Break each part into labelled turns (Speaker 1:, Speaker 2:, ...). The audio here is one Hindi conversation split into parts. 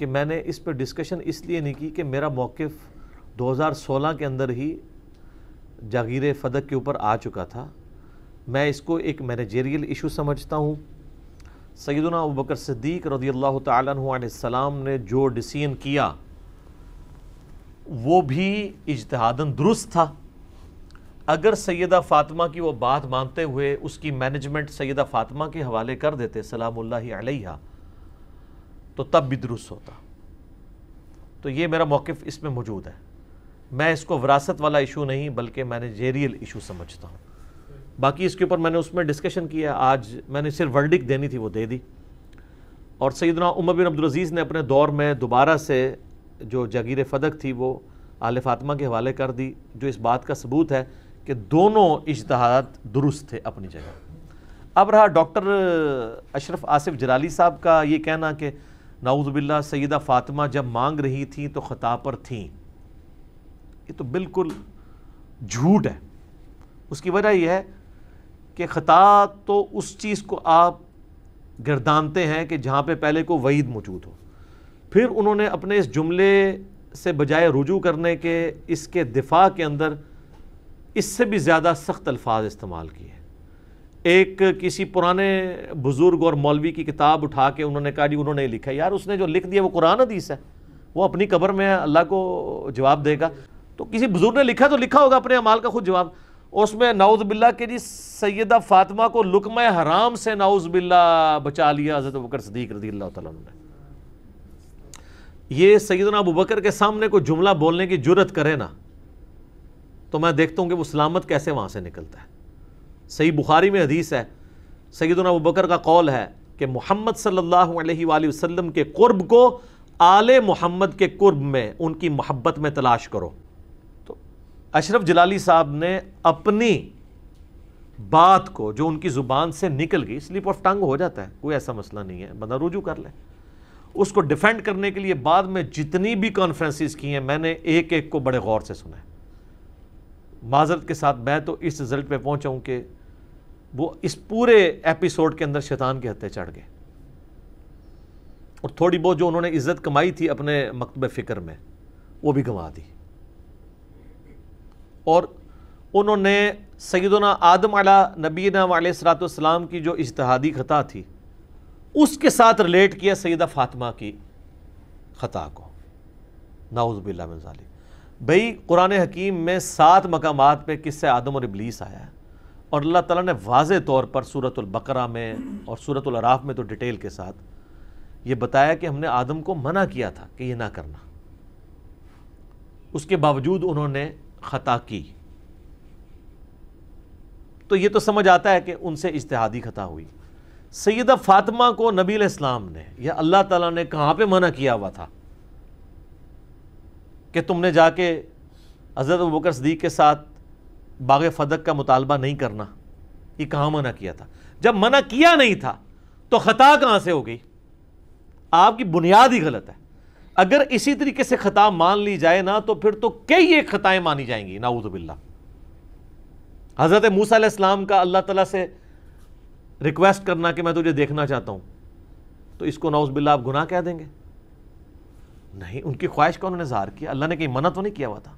Speaker 1: कि मैंने इस पर डिस्कशन इसलिए नहीं की कि मेरा मौक़ 2016 के अंदर ही जागीर फदक के ऊपर आ चुका था मैं इसको एक मैनेजेरियल इशू समझता हूँ सैदना अबकर सदीक रदी अल्लाह तसलाम ने जो डिसीजन किया वो भी इजतहादन दुरुस्त था अगर सैदा फ़ातिमा की वो बात मानते हुए उसकी मैनेजमेंट सैदा फ़ातिमा के हवाले कर देते सलाम तो तब भी दुरुस्त होता तो ये मेरा मौक़ इसमें मौजूद है मैं इसको विरासत वाला इशू नहीं बल्कि मैनेजेरियल इशू समझता हूँ बाकी इसके ऊपर मैंने उसमें डिस्कशन किया आज मैंने सिर्फ वर्डिक देनी थी वो दे दी और सैदना उमर बिन अब्दुलज़ीज़ ने अपने दौर में दोबारा से जो जागीर फदक थी वो आल फातमा के हवाले कर दी जो इस बात का सबूत है कि दोनों इश्तहार दुरुस्त थे अपनी जगह अब रहा डॉक्टर अशरफ आसिफ जलाली साहब का ये कहना कि नाउज़बिल्ला सईदा फ़ातिमा जब मांग रही थी तो ख़ता पर थी ये तो बिल्कुल झूठ है उसकी वजह यह है कि ख़ता तो उस चीज़ को आप गिरदानते हैं कि जहाँ पे पहले को वईद मौजूद हो फिर उन्होंने अपने इस जुमले से बजाय रुजू करने के इसके दिफा के अंदर इससे भी ज़्यादा सख्त अल्फाज इस्तेमाल किए एक किसी पुराने बुज़ुर्ग और मौलवी की किताब उठा के उन्होंने कहा जी उन्होंने लिखा यार उसने जो लिख दिया वो कुरान हदीस है वो अपनी कबर में अल्लाह को जवाब देगा तो किसी बुज़ुर्ग ने लिखा तो लिखा होगा अपने अमाल का खुद जवाब उसमें नाउज़ बिल्ला के जी सैदा फ़ातिमा को लुकम हराम से नाउज़ बिल्ला बचा लिया हज़रत बकर सदीक रदी अल्लाह ने ये सैदना अबू बकर के सामने कोई जुमला बोलने की जरूरत करे ना तो मैं देखता हूँ कि वो सलामत कैसे वहाँ से निकलता है सही बुखारी में हदीस है सैदन अबू बकर का कौल है कि मोहम्मद सल्लल्लाहु अलैहि वसल्लम के कुर्ब को आले मोहम्मद के कुर्ब में उनकी मोहब्बत में तलाश करो तो अशरफ जलाली साहब ने अपनी बात को जो उनकी ज़ुबान से निकल गई स्लिप ऑफ टंग हो जाता है कोई ऐसा मसला नहीं है बंदा रुजू कर ले उसको डिफेंड करने के लिए बाद में जितनी भी कॉन्फ्रेंसिस की हैं मैंने एक एक को बड़े गौर से सुना है माजरत के साथ मैं तो इस रिजल्ट पे पहुँचाऊँ कि वो इस पूरे एपिसोड के अंदर शैतान के हत्या चढ़ गए और थोड़ी बहुत जो उन्होंने इज्जत कमाई थी अपने मकतब फ़िक्र में वो भी गंवा दी और उन्होंने सैदना आदम अला नबीना सलातम की जो इजतहादी ख़ता थी उसके साथ रिलेट किया सैदा फातिमा की ख़ता को नाउज़बिल्ला भाई कुरान हकीम में सात मकाम पर किस्से आदम और इबलीस आया है और अल्लाह ताला ने वाज तौर पर सूरत बकरा में और सूरत अराफ में तो डिटेल के साथ ये बताया कि हमने आदम को मना किया था कि ये ना करना उसके बावजूद उन्होंने ख़ता की तो ये तो समझ आता है कि उनसे इश्तहादी ख़ता हुई सैदा फातिमा को नबील इस्लाम ने या अल्लाह ताला ने कहाँ पे मना किया हुआ था कि तुमने जाके हज़रत बकर सदीक के साथ बाग फदक का मुतालबा नहीं करना ये कहाँ मना किया था जब मना किया नहीं था तो ख़ता कहाँ से हो गई आपकी बुनियाद ही गलत है अगर इसी तरीके से ख़ता मान ली जाए ना तो फिर तो कई एक ख़ताएँ मानी जाएंगी नाऊदबिल्ला हज़रत मूसा इस्लाम का अल्लाह ताला से रिक्वेस्ट करना कि मैं तुझे देखना चाहता हूँ तो इसको नाउज बिल्ला आप गुना कह देंगे नहीं उनकी ख्वाहिश का उन्होंने ज़ाहर किया अल्लाह ने कहीं मना तो नहीं किया हुआ था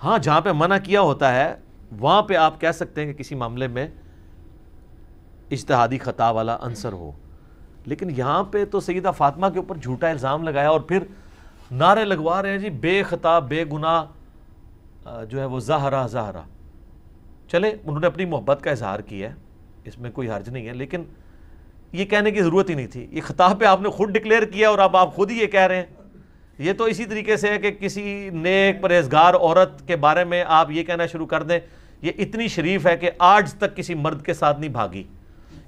Speaker 1: हाँ जहाँ पे मना किया होता है वहाँ पे आप कह सकते हैं कि किसी मामले में इश्तहादी ख़ता वाला आंसर हो लेकिन यहाँ पे तो सईदा फातिमा के ऊपर झूठा इल्ज़ाम लगाया और फिर नारे लगवा रहे हैं जी बेखता बेगुना जो है वो जहरा जहरा चले उन्होंने अपनी मोहब्बत का इजहार किया है इसमें कोई हर्ज नहीं है लेकिन ये कहने की ज़रूरत ही नहीं थी ये खताब पे आपने खुद डिक्लेयर किया और अब आप खुद ही ये कह रहे हैं ये तो इसी तरीके से है कि किसी नेक परहेजगार औरत के बारे में आप ये कहना शुरू कर दें ये इतनी शरीफ है कि आज तक किसी मर्द के साथ नहीं भागी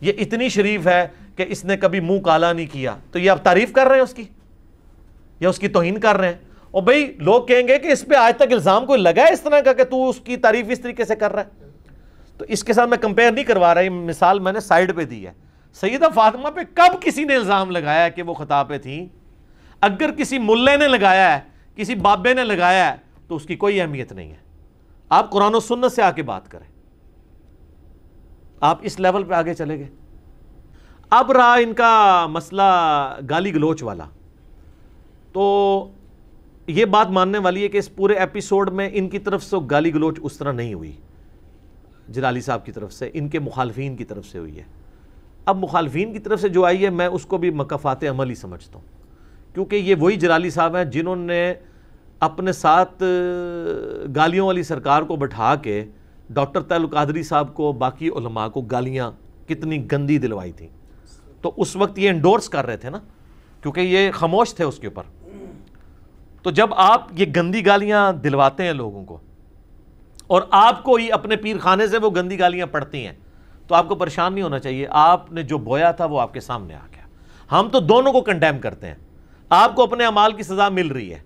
Speaker 1: ये इतनी शरीफ है कि इसने कभी मुंह काला नहीं किया तो ये आप तारीफ कर रहे हैं उसकी या उसकी तोहन कर रहे हैं और भाई लोग कहेंगे कि इस पर आज तक इल्ज़ाम कोई लगा है इस तरह का कि तू उसकी तारीफ इस तरीके से कर रहा है तो इसके साथ मैं कंपेयर नहीं करवा रहा मिसाल मैंने साइड पर दी है सईदा फातिमा पे कब किसी ने इल्ज़ाम लगाया कि वो खता पे थी अगर किसी मुल्ले ने लगाया है किसी बाबे ने लगाया है तो उसकी कोई अहमियत नहीं है आप कुरान और सुन्नत से आके बात करें आप इस लेवल पे आगे चले गए अब रहा इनका मसला गाली गलोच वाला तो ये बात मानने वाली है कि इस पूरे एपिसोड में इनकी तरफ से गाली गलोच उस तरह नहीं हुई जलाली साहब की तरफ से इनके मुखालफी की तरफ से हुई है अब मुखालफी की तरफ से जो आई है मैं उसको भी मकफात अमल ही समझता हूँ क्योंकि ये वही जलाली साहब हैं जिन्होंने अपने साथ गालियों वाली सरकार को बैठा के डॉक्टर तालुक कादरी साहब को बाकी उलमा को गालियाँ कितनी गंदी दिलवाई थी तो उस वक्त ये इंडोर्स कर रहे थे ना क्योंकि ये खामोश थे उसके ऊपर तो जब आप ये गंदी गालियाँ दिलवाते हैं लोगों को और आपको ही अपने पीर खाने से वो गंदी गालियाँ पड़ती हैं तो आपको परेशान नहीं होना चाहिए आपने जो बोया था वो आपके सामने आ गया हम तो दोनों को कंडेम करते हैं आपको अपने अमाल की सज़ा मिल रही है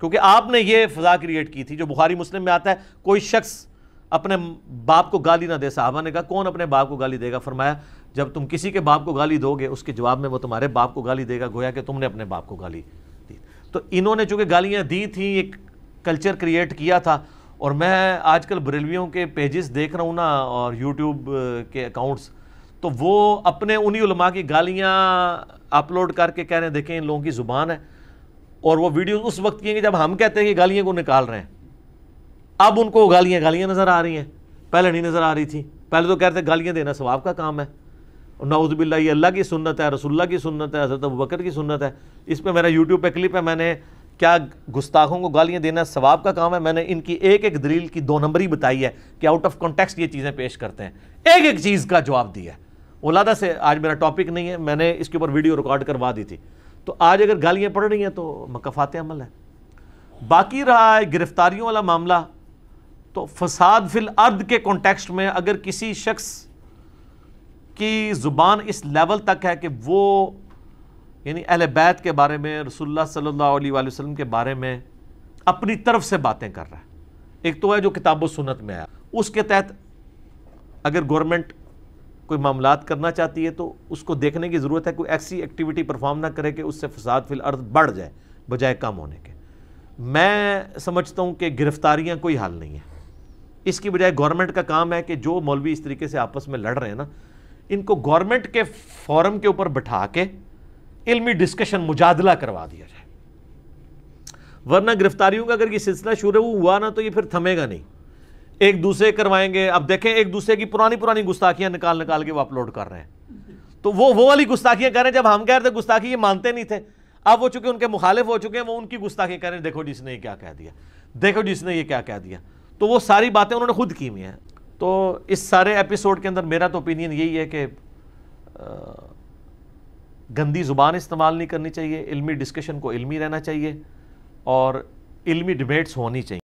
Speaker 1: क्योंकि आपने ये फ़जा क्रिएट की थी जो बुखारी मुस्लिम में आता है कोई शख्स अपने बाप को गाली ना दे साहबा ने कहा कौन अपने बाप को गाली देगा फरमाया जब तुम किसी के बाप को गाली दोगे उसके जवाब में वो तुम्हारे बाप को गाली देगा गोया कि तुमने अपने बाप को गाली दी तो इन्होंने चूंकि गालियाँ दी थी एक कल्चर क्रिएट किया था और मैं आजकल बरेलवियों के पेजेस देख रहा हूँ ना और यूट्यूब के अकाउंट्स तो वो अपने उन्हीं की गालियाँ अपलोड करके कह रहे हैं देखें इन लोगों की ज़ुबान है और वो वीडियो उस वक्त की जब हम कहते हैं कि गालियाँ को निकाल रहे हैं अब उनको गालियाँ गालियाँ नज़र आ रही हैं पहले नहीं नज़र आ रही थी पहले तो कह रहे थे गालियाँ देना स्वाब का काम है और नाउज़बिल्ला ये अल्लाह की सुनत है रसुल्ला की सुनत है हज़रत बकर की सुनत है इस पर मेरा यूट्यूब पर क्लिप है मैंने क्या गुस्ताखों को गालियाँ देना स्वाब का काम है मैंने इनकी एक एक दलील की दो नंबरी बताई है कि आउट ऑफ कॉन्टेक्स्ट ये चीज़ें पेश करते हैं एक एक चीज़ का जवाब दिया है ओलादा से आज मेरा टॉपिक नहीं है मैंने इसके ऊपर वीडियो रिकॉर्ड करवा दी थी तो आज अगर गालियाँ पड़ रही हैं तो मकफात अमल है बाकी रहा है गिरफ्तारियों वाला मामला तो फसाद फिल अर्द के कॉन्टेक्स्ट में अगर किसी शख्स की ज़ुबान इस लेवल तक है कि वो यानी अहल बैत के बारे में रसोल्ला सल्ला वसम के बारे में अपनी तरफ से बातें कर रहा है एक तो है जो किताब सुनत में आया उसके तहत अगर गवर्नमेंट कोई मामला करना चाहती है तो उसको देखने की ज़रूरत है कोई ऐसी एक्टिविटी परफॉर्म ना करे कि उससे फसाद फिल अर्थ बढ़ जाए बजाय कम होने के मैं समझता हूँ कि गिरफ्तारियाँ कोई हाल नहीं है इसकी बजाय गवर्नमेंट का काम है कि जो मौलवी इस तरीके से आपस में लड़ रहे हैं ना इनको गवर्नमेंट के फोरम के ऊपर बैठा के इल्मी डिस्कशन मुजादला करवा दिया जाए वरना गिरफ्तारियों का अगर ये सिलसिला शुरू हुआ ना तो ये फिर थमेगा नहीं एक दूसरे करवाएंगे अब देखें एक दूसरे की पुरानी पुरानी गुस्ताखियां निकाल निकाल के वो अपलोड कर रहे हैं तो वो वो वाली गुस्ताखियां कर रहे हैं जब हम कह रहे थे गुस्ताखी ये मानते नहीं थे अब वो चुके उनके मुखालिफ हो चुके हैं वो उनकी गुस्ताखियां कर रहे हैं देखो जिसने ये क्या कह दिया देखो जिसने ये क्या कह दिया तो वो सारी बातें उन्होंने खुद की हुई हैं तो इस सारे एपिसोड के अंदर मेरा तो ओपिनियन यही है कि गंदी ज़ुबान इस्तेमाल नहीं करनी चाहिए इल्मी डिस्कशन को इल्मी रहना चाहिए और इल्मी डिबेट्स होनी चाहिए